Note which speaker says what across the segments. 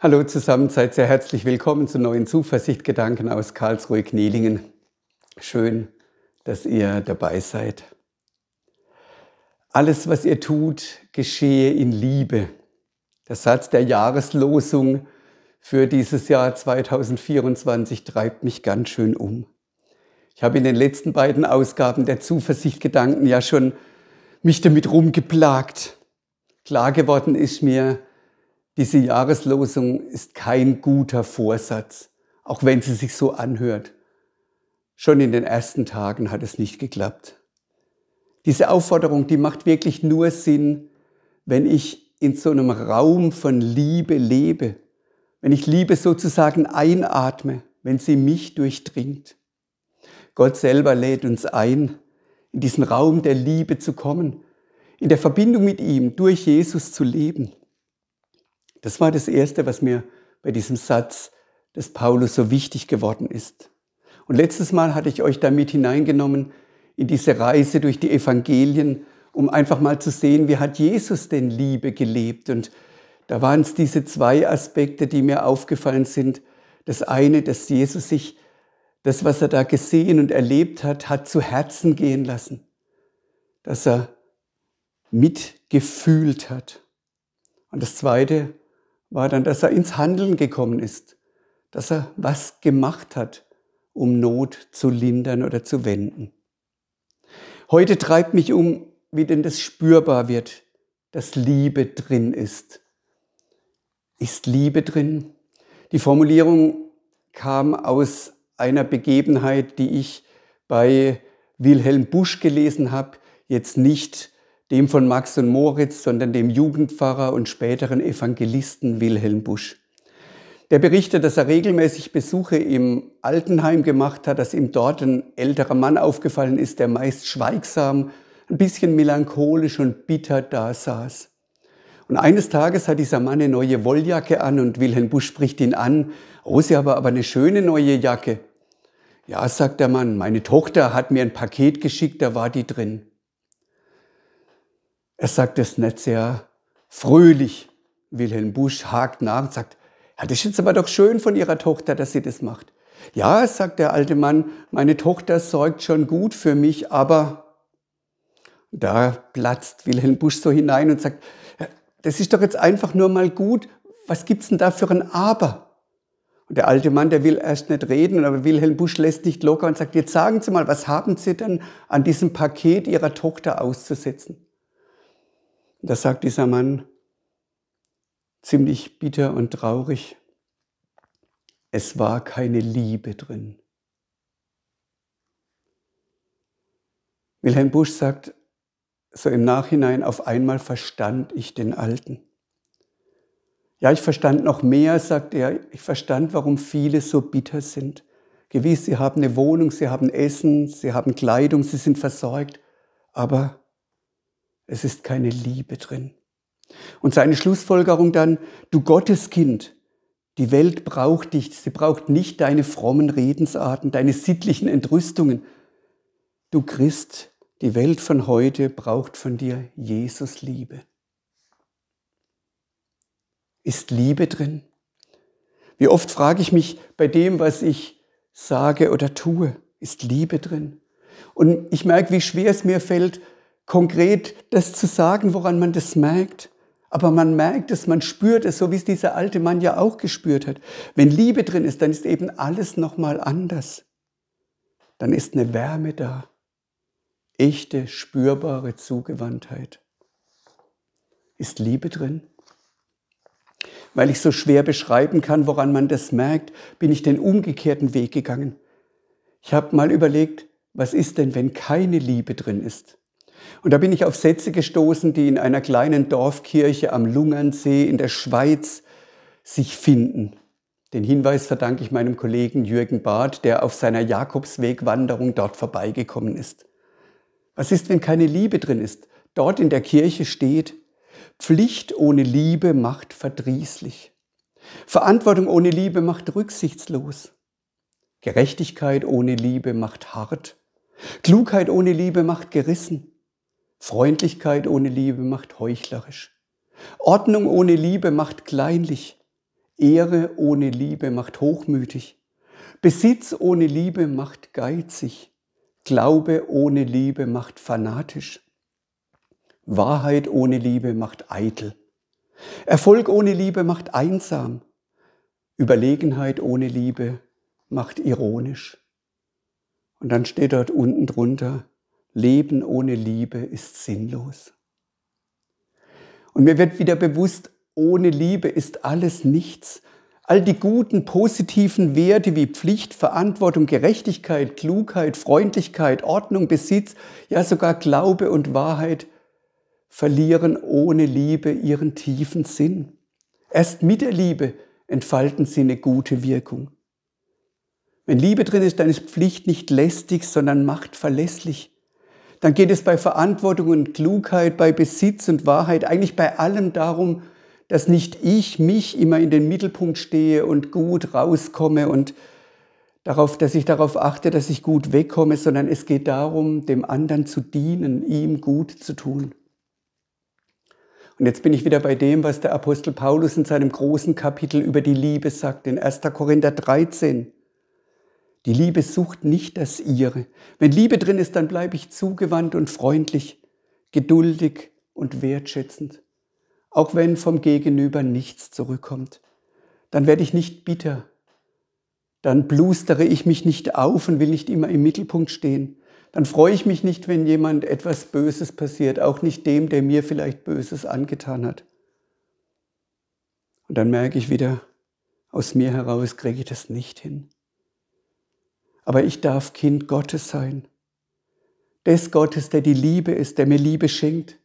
Speaker 1: Hallo zusammen, seid sehr herzlich willkommen zu neuen Zuversichtgedanken aus Karlsruhe Knielingen. Schön, dass ihr dabei seid. Alles, was ihr tut, geschehe in Liebe. Der Satz der Jahreslosung für dieses Jahr 2024 treibt mich ganz schön um. Ich habe in den letzten beiden Ausgaben der Zuversichtgedanken ja schon mich damit rumgeplagt. Klar geworden ist mir, diese Jahreslosung ist kein guter Vorsatz, auch wenn sie sich so anhört. Schon in den ersten Tagen hat es nicht geklappt. Diese Aufforderung, die macht wirklich nur Sinn, wenn ich in so einem Raum von Liebe lebe, wenn ich Liebe sozusagen einatme, wenn sie mich durchdringt. Gott selber lädt uns ein, in diesen Raum der Liebe zu kommen, in der Verbindung mit ihm durch Jesus zu leben. Das war das Erste, was mir bei diesem Satz des Paulus so wichtig geworden ist. Und letztes Mal hatte ich euch damit hineingenommen in diese Reise durch die Evangelien, um einfach mal zu sehen, wie hat Jesus denn Liebe gelebt. Und da waren es diese zwei Aspekte, die mir aufgefallen sind. Das eine, dass Jesus sich das, was er da gesehen und erlebt hat, hat zu Herzen gehen lassen. Dass er mitgefühlt hat. Und das zweite, war dann, dass er ins Handeln gekommen ist, dass er was gemacht hat, um Not zu lindern oder zu wenden. Heute treibt mich um, wie denn das spürbar wird, dass Liebe drin ist. Ist Liebe drin? Die Formulierung kam aus einer Begebenheit, die ich bei Wilhelm Busch gelesen habe, jetzt nicht dem von Max und Moritz, sondern dem Jugendpfarrer und späteren Evangelisten Wilhelm Busch. Der berichtet, dass er regelmäßig Besuche im Altenheim gemacht hat, dass ihm dort ein älterer Mann aufgefallen ist, der meist schweigsam, ein bisschen melancholisch und bitter da saß. Und eines Tages hat dieser Mann eine neue Wolljacke an und Wilhelm Busch spricht ihn an. Oh, Sie haben aber eine schöne neue Jacke. Ja, sagt der Mann, meine Tochter hat mir ein Paket geschickt, da war die drin. Er sagt es nicht sehr fröhlich. Wilhelm Busch hakt nach und sagt, ja, das ist jetzt aber doch schön von Ihrer Tochter, dass sie das macht. Ja, sagt der alte Mann, meine Tochter sorgt schon gut für mich, aber da platzt Wilhelm Busch so hinein und sagt, das ist doch jetzt einfach nur mal gut, was gibt's denn da für ein Aber? Und der alte Mann, der will erst nicht reden, aber Wilhelm Busch lässt nicht locker und sagt, jetzt sagen Sie mal, was haben Sie denn an diesem Paket Ihrer Tochter auszusetzen? Das sagt dieser Mann ziemlich bitter und traurig. Es war keine Liebe drin. Wilhelm Busch sagt, so im Nachhinein, auf einmal verstand ich den Alten. Ja, ich verstand noch mehr, sagt er. Ich verstand, warum viele so bitter sind. Gewiss, sie haben eine Wohnung, sie haben Essen, sie haben Kleidung, sie sind versorgt, aber es ist keine Liebe drin. Und seine Schlussfolgerung dann, du Gotteskind, die Welt braucht dich, sie braucht nicht deine frommen Redensarten, deine sittlichen Entrüstungen. Du Christ, die Welt von heute braucht von dir Jesus Liebe. Ist Liebe drin? Wie oft frage ich mich bei dem, was ich sage oder tue, ist Liebe drin? Und ich merke, wie schwer es mir fällt, konkret das zu sagen, woran man das merkt. Aber man merkt es, man spürt es, so wie es dieser alte Mann ja auch gespürt hat. Wenn Liebe drin ist, dann ist eben alles nochmal anders. Dann ist eine Wärme da. Echte, spürbare Zugewandtheit. Ist Liebe drin? Weil ich so schwer beschreiben kann, woran man das merkt, bin ich den umgekehrten Weg gegangen. Ich habe mal überlegt, was ist denn, wenn keine Liebe drin ist? Und da bin ich auf Sätze gestoßen, die in einer kleinen Dorfkirche am Lungernsee in der Schweiz sich finden. Den Hinweis verdanke ich meinem Kollegen Jürgen Barth, der auf seiner Jakobswegwanderung dort vorbeigekommen ist. Was ist, wenn keine Liebe drin ist? Dort in der Kirche steht, Pflicht ohne Liebe macht verdrießlich. Verantwortung ohne Liebe macht rücksichtslos. Gerechtigkeit ohne Liebe macht hart. Klugheit ohne Liebe macht gerissen. Freundlichkeit ohne Liebe macht heuchlerisch. Ordnung ohne Liebe macht kleinlich. Ehre ohne Liebe macht hochmütig. Besitz ohne Liebe macht geizig. Glaube ohne Liebe macht fanatisch. Wahrheit ohne Liebe macht eitel. Erfolg ohne Liebe macht einsam. Überlegenheit ohne Liebe macht ironisch. Und dann steht dort unten drunter, Leben ohne Liebe ist sinnlos. Und mir wird wieder bewusst, ohne Liebe ist alles nichts. All die guten, positiven Werte wie Pflicht, Verantwortung, Gerechtigkeit, Klugheit, Freundlichkeit, Ordnung, Besitz, ja sogar Glaube und Wahrheit verlieren ohne Liebe ihren tiefen Sinn. Erst mit der Liebe entfalten sie eine gute Wirkung. Wenn Liebe drin ist, dann ist Pflicht nicht lästig, sondern macht verlässlich dann geht es bei Verantwortung und Klugheit, bei Besitz und Wahrheit, eigentlich bei allem darum, dass nicht ich mich immer in den Mittelpunkt stehe und gut rauskomme und darauf, dass ich darauf achte, dass ich gut wegkomme, sondern es geht darum, dem anderen zu dienen, ihm gut zu tun. Und jetzt bin ich wieder bei dem, was der Apostel Paulus in seinem großen Kapitel über die Liebe sagt, in 1. Korinther 13. Die Liebe sucht nicht das Ihre. Wenn Liebe drin ist, dann bleibe ich zugewandt und freundlich, geduldig und wertschätzend. Auch wenn vom Gegenüber nichts zurückkommt, dann werde ich nicht bitter. Dann blustere ich mich nicht auf und will nicht immer im Mittelpunkt stehen. Dann freue ich mich nicht, wenn jemand etwas Böses passiert, auch nicht dem, der mir vielleicht Böses angetan hat. Und dann merke ich wieder, aus mir heraus kriege ich das nicht hin aber ich darf Kind Gottes sein. Des Gottes, der die Liebe ist, der mir Liebe schenkt.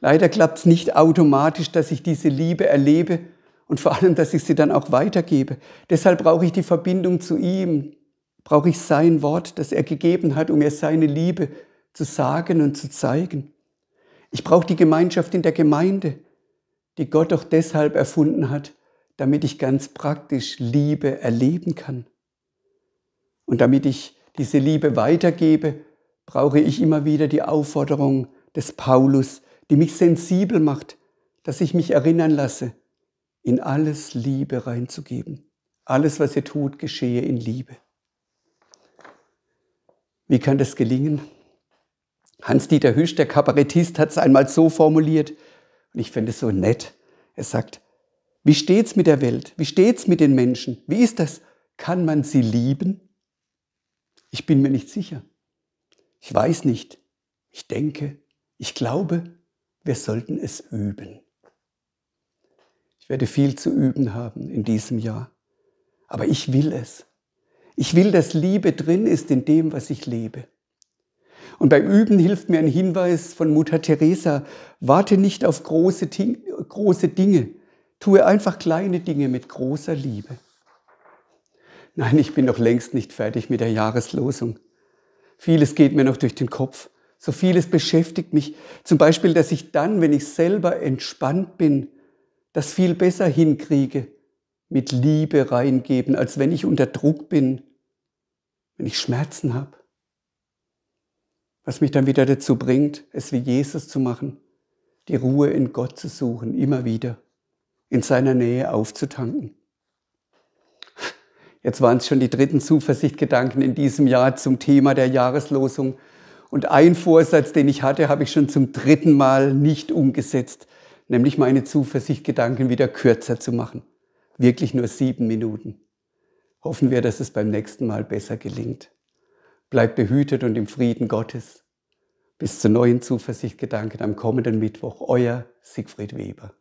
Speaker 1: Leider klappt es nicht automatisch, dass ich diese Liebe erlebe und vor allem, dass ich sie dann auch weitergebe. Deshalb brauche ich die Verbindung zu ihm, brauche ich sein Wort, das er gegeben hat, um mir seine Liebe zu sagen und zu zeigen. Ich brauche die Gemeinschaft in der Gemeinde, die Gott doch deshalb erfunden hat, damit ich ganz praktisch Liebe erleben kann. Und damit ich diese Liebe weitergebe, brauche ich immer wieder die Aufforderung des Paulus, die mich sensibel macht, dass ich mich erinnern lasse, in alles Liebe reinzugeben. Alles, was ihr tut, geschehe in Liebe. Wie kann das gelingen? Hans-Dieter Hüsch, der Kabarettist, hat es einmal so formuliert, und ich finde es so nett. Er sagt, wie steht's mit der Welt? Wie steht's mit den Menschen? Wie ist das? Kann man sie lieben? Ich bin mir nicht sicher. Ich weiß nicht. Ich denke. Ich glaube, wir sollten es üben. Ich werde viel zu üben haben in diesem Jahr. Aber ich will es. Ich will, dass Liebe drin ist in dem, was ich lebe. Und beim Üben hilft mir ein Hinweis von Mutter Teresa. Warte nicht auf große, große Dinge. Tue einfach kleine Dinge mit großer Liebe. Nein, ich bin noch längst nicht fertig mit der Jahreslosung. Vieles geht mir noch durch den Kopf. So vieles beschäftigt mich. Zum Beispiel, dass ich dann, wenn ich selber entspannt bin, das viel besser hinkriege, mit Liebe reingeben, als wenn ich unter Druck bin, wenn ich Schmerzen habe. Was mich dann wieder dazu bringt, es wie Jesus zu machen, die Ruhe in Gott zu suchen, immer wieder, in seiner Nähe aufzutanken. Jetzt waren es schon die dritten Zuversichtgedanken in diesem Jahr zum Thema der Jahreslosung. Und ein Vorsatz, den ich hatte, habe ich schon zum dritten Mal nicht umgesetzt, nämlich meine Zuversichtgedanken wieder kürzer zu machen. Wirklich nur sieben Minuten. Hoffen wir, dass es beim nächsten Mal besser gelingt. Bleibt behütet und im Frieden Gottes. Bis zu neuen Zuversichtgedanken am kommenden Mittwoch. Euer Siegfried Weber.